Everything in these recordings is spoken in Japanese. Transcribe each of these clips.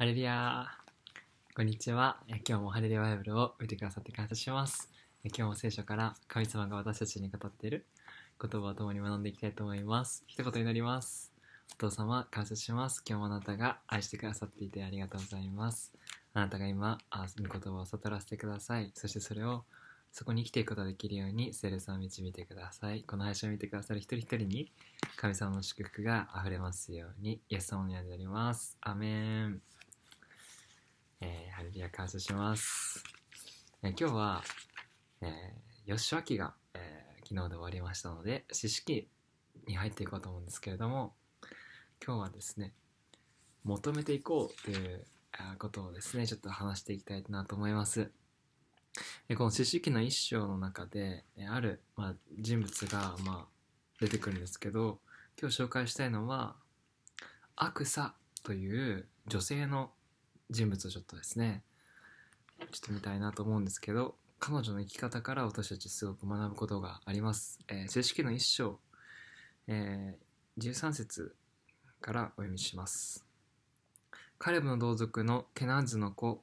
ハレリアこんにちはえ。今日もハレリアバイブルを見てくださって感謝します。え今日も聖書から神様が私たちに語っている言葉を共に学んでいきたいと思います。一言になります。お父様、感謝します。今日もあなたが愛してくださっていてありがとうございます。あなたが今、あ御言葉を悟らせてください。そしてそれをそこに生きていくことができるように聖霊さんを導いてください。この配信を見てくださる一人一人に神様の祝福が溢れますように、イエス様になります。アメン。えー、ハレルヤ感謝します。えー、今日は、えー、吉脇が、えー、昨日で終わりましたので、四式に入っていこうと思うんですけれども、今日はですね、求めていこうということをですね、ちょっと話していきたいなと思います。でこの四式の一章の中で、ある、まあ、人物が、まあ、出てくるんですけど、今日紹介したいのは、アクサという女性の人物をちょっとですねちょっと見たいなと思うんですけど彼女の生き方から私たちすごく学ぶことがあります。えー、正式の一章、えー、13節からお読みします。カレブの同族のケナンズの子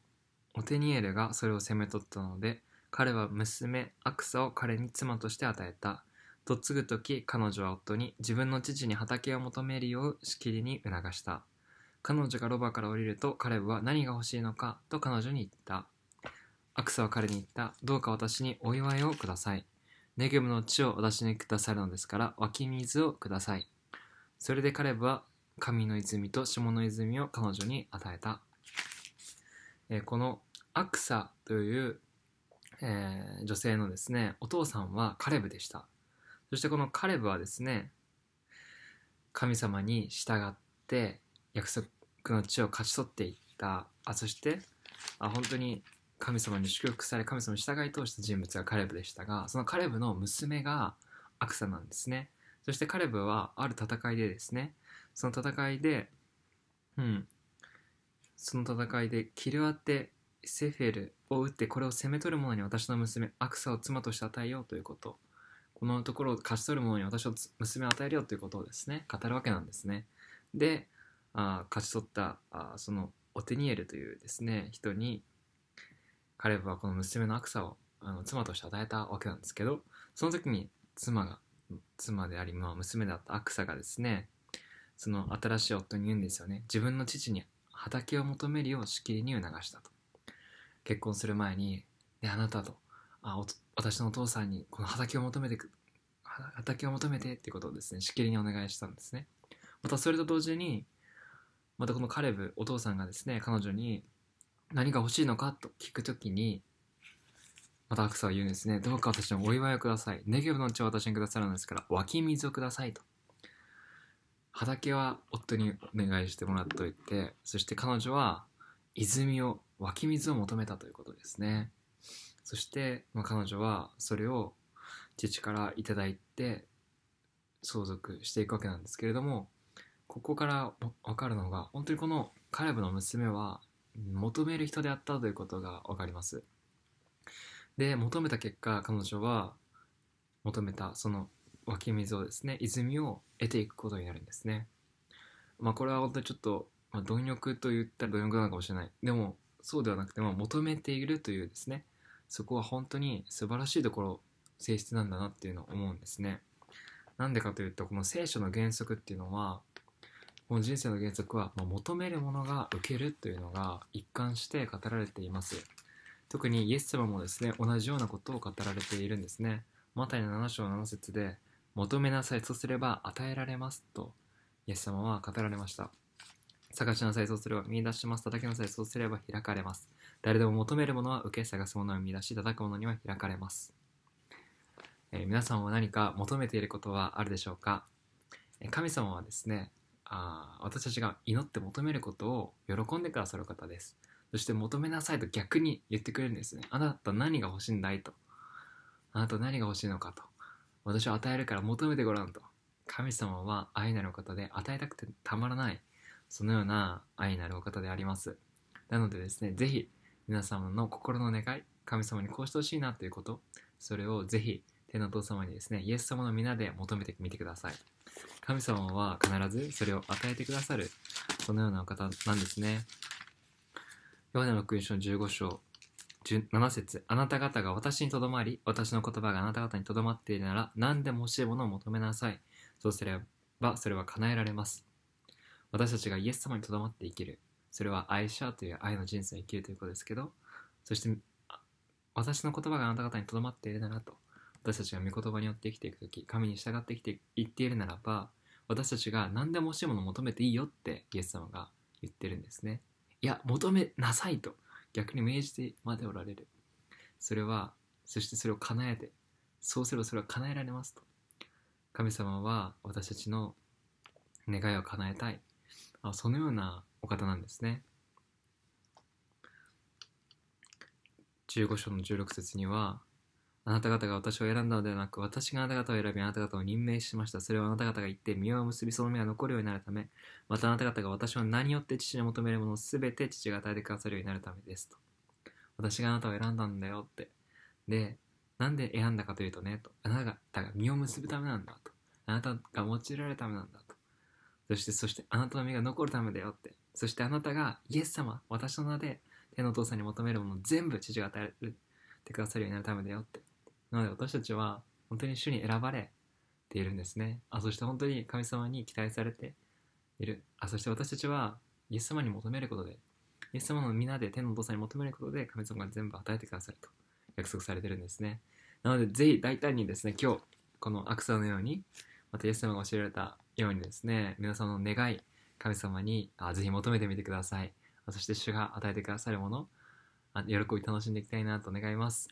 オテニエルがそれを責め取ったので彼は娘アクサを彼に妻として与えた。と告ぐ時彼女は夫に自分の父に畑を求めるようしきりに促した。彼女がロバから降りるとカレブは何が欲しいのかと彼女に言った。アクサは彼に言った。どうか私にお祝いをください。ネゲムの地を私にくださるのですから湧き水をください。それでカレブは神の泉と下の泉を彼女に与えた。えー、このアクサという、えー、女性のですね、お父さんはカレブでした。そしてこのカレブはですね、神様に従って約束クの地を勝ち取っていったあそしてあ本当に神様に祝福され神様に従い通した人物がカレブでしたがそのカレブの娘がアクサなんですねそしてカレブはある戦いでですねその戦いでうんその戦いでキルアテ・セフェルを撃ってこれを攻め取る者に私の娘アクサを妻として与えようということこのところを勝ち取る者に私を娘を与えるよということをですね語るわけなんですねであ勝ち取ったあそのオテニエルというですね人にカレブはこの娘のアクサをあの妻として与えたわけなんですけどその時に妻が妻であり、まあ、娘だったアクサがですねその新しい夫に言うんですよね自分の父に畑を求めるようしきりに促したと結婚する前に、ね、あなたとあ私のお父さんにこの畑を求めて畑を求めてってことをですねしきりにお願いしたんですねまたそれと同時にまたこのカレブお父さんがですね彼女に何が欲しいのかと聞くときにまたアクサは言うんですねどうか私のお祝いをくださいネギブの血を私にくださるんですから湧き水をくださいと畑は夫にお願いしてもらっといてそして彼女は泉を湧き水を求めたということですねそして、まあ、彼女はそれを父から頂いて相続していくわけなんですけれどもここから分かるのが本当にこのカレブの娘は求める人であったということが分かりますで求めた結果彼女は求めたその湧き水をですね泉を得ていくことになるんですねまあこれは本当にちょっと、まあ、貪欲と言ったら貪欲なのかもしれないでもそうではなくて、も求めているというですねそこは本当に素晴らしいところ性質なんだなっていうのを思うんですねなんでかというとこの聖書の原則っていうのはこの人生の原則は、求めるものが受けるというのが一貫して語られています特にイエス様もですね同じようなことを語られているんですねマタイの7章7節で「求めなさいとすれば与えられます」とイエス様は語られました探しなさいそうすれば見出します叩きなさいそうすれば開かれます誰でも求めるものは受け探すものを見出し叩くものには開かれます、えー、皆さんは何か求めていることはあるでしょうか神様はですねあ私たちが祈って求めることを喜んでくださる方です。そして求めなさいと逆に言ってくれるんですね。あなた何が欲しいんだいと。あなた何が欲しいのかと。私は与えるから求めてごらんと。神様は愛なるお方で与えたくてたまらない。そのような愛なるお方であります。なのでですね、是非皆様の心の願い、神様にこうしてほしいなということ、それを是非天の父様にですね、イエス様の皆で求めてみてください。神様は必ずそれを与えてくださる。そのようなお方なんですね。ヨハネの福音書の15章7節あなた方が私にとどまり、私の言葉があなた方にとどまっているなら、何でも欲しいものを求めなさい。そうすれば、それは叶えられます。私たちがイエス様にとどまって生きる。それは愛者という愛の人生を生きるということですけど、そして、私の言葉があなた方にとどまっているならと。私たちが御言葉によって生きていくとき、神に従って生きていっているならば、私たちが何でも欲しいものを求めていいよってイエス様が言ってるんですね。いや、求めなさいと逆に命じてまでおられる。それは、そしてそれを叶えて、そうすればそれは叶えられますと。神様は私たちの願いを叶えたい。あそのようなお方なんですね。15章の16節にはあなた方が私を選んだのではなく、私があなた方を選び、あなた方を任命しました。それはあなた方が言って、身を結び、その目が残るようになるため、またあなた方が私を何よって父に求めるものをすべて父が与えてくださるようになるためですと。私があなたを選んだんだよって。で、なんで選んだかというとね、と。あなたが身を結ぶためなんだと。あなたが用いられるためなんだと。そして、そして、あなたの身が残るためだよって。そしてあなたが、イエス様、私の名で、天のお父さんに求めるものを全部父が与えてくださるようになるためだよって。なので私たちは本当に主に選ばれているんですねあそして本当に神様に期待されているあそして私たちはイエス様に求めることでイエス様の皆で天のお父さんに求めることで神様が全部与えてくださると約束されてるんですねなのでぜひ大胆にですね今日このアクサのようにまたイエス様が教えられたようにですね皆さんの願い神様にあぜひ求めてみてくださいそして主が与えてくださるもの喜び楽しんでいきたいなと願います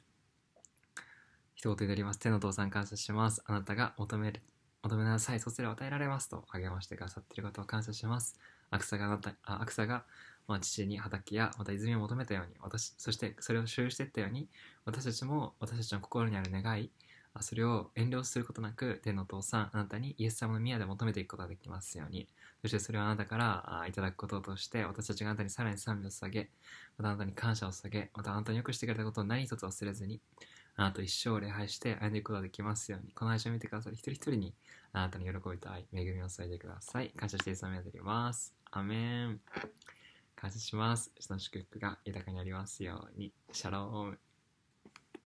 仕事であります。天の父さん感謝します。あなたが求める、求めなさい。そちらを与えられますと励ましてくださっていることを感謝します。アクサがあなた、あアクサが、まあ、父に畑やまた泉を求めたように、私、そしてそれを所有していったように、私たちも私たちの心にある願い、それを遠慮することなく、天の父さん、あなたにイエス様の宮で求めていくことができますように。そしてそれをあなたからいただくこととして、私たちがあなたにさらに賛美を捧げ、またあなたに感謝を捧げ、またあなたに良くしてくれたことを何一つ忘れずに、あなたと一生を礼拝して歩んでいくことができますように、この配信を見てくださる一人一人に、あなたの喜びと愛、恵みを添えてください。感謝して勤めております。アメン。感謝します。人の祝福が豊かにありますように。シャローム。